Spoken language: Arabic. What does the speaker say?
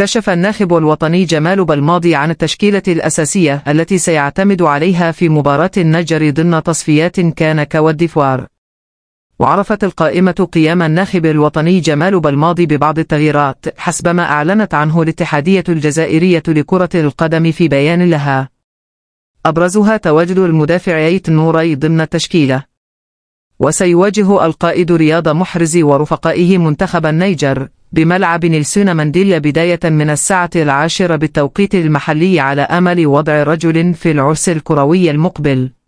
كشف الناخب الوطني جمال بلماضي عن التشكيلة الأساسية التي سيعتمد عليها في مباراة النجر ضمن تصفيات كان كواديفوار وعرفت القائمة قيام الناخب الوطني جمال بلماضي ببعض التغييرات حسب ما أعلنت عنه الاتحادية الجزائرية لكرة القدم في بيان لها أبرزها تواجد المدافع ايت نوري ضمن التشكيلة وسيواجه القائد رياض محرزي ورفقائه منتخب النيجر بملعب نيلسون مانديليا بداية من الساعة العاشرة بالتوقيت المحلي على أمل وضع رجل في العرس الكروي المقبل